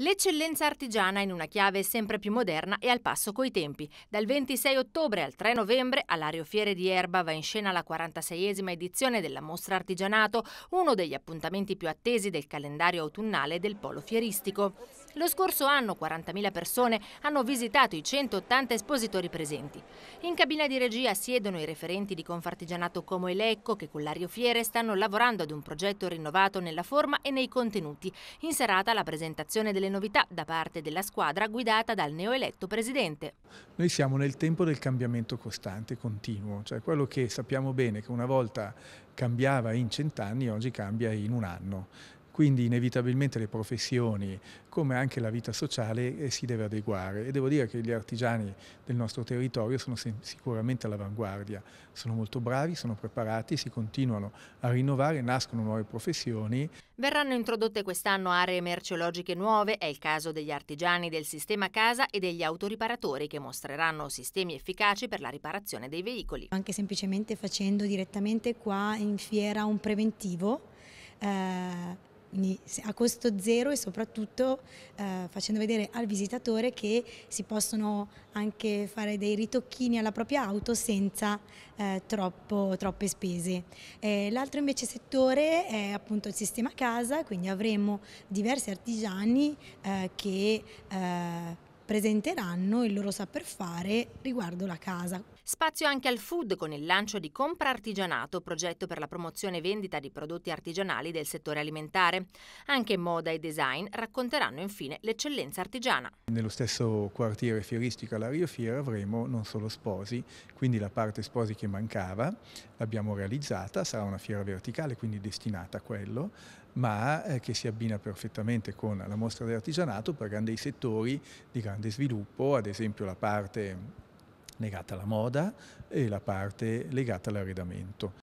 L'eccellenza artigiana in una chiave sempre più moderna e al passo coi tempi. Dal 26 ottobre al 3 novembre all'Ariofiere di Erba va in scena la 46esima edizione della Mostra Artigianato, uno degli appuntamenti più attesi del calendario autunnale del polo fieristico. Lo scorso anno 40.000 persone hanno visitato i 180 espositori presenti. In cabina di regia siedono i referenti di Confartigianato Como e Lecco che con l'Ariofiere stanno lavorando ad un progetto rinnovato nella forma e nei contenuti. In serata la presentazione delle delle novità da parte della squadra guidata dal neoeletto presidente. Noi siamo nel tempo del cambiamento costante, continuo, cioè quello che sappiamo bene che una volta cambiava in cent'anni, oggi cambia in un anno quindi inevitabilmente le professioni come anche la vita sociale eh, si deve adeguare e devo dire che gli artigiani del nostro territorio sono sicuramente all'avanguardia, sono molto bravi, sono preparati, si continuano a rinnovare, nascono nuove professioni. Verranno introdotte quest'anno aree merceologiche nuove, è il caso degli artigiani del sistema casa e degli autoriparatori che mostreranno sistemi efficaci per la riparazione dei veicoli. Anche semplicemente facendo direttamente qua in fiera un preventivo quindi a costo zero e soprattutto eh, facendo vedere al visitatore che si possono anche fare dei ritocchini alla propria auto senza eh, troppo, troppe spese. Eh, l'altro invece settore è appunto il sistema casa, quindi avremo diversi artigiani eh, che eh, presenteranno il loro saper fare riguardo la casa. Spazio anche al food con il lancio di Compra Artigianato, progetto per la promozione e vendita di prodotti artigianali del settore alimentare. Anche moda e design racconteranno infine l'eccellenza artigiana. Nello stesso quartiere fieristico alla Rio Fiera avremo non solo sposi, quindi la parte sposi che mancava l'abbiamo realizzata, sarà una fiera verticale quindi destinata a quello, ma eh, che si abbina perfettamente con la mostra dell'artigianato per hanno dei settori di grande sviluppo, ad esempio la parte legata alla moda e la parte legata all'arredamento.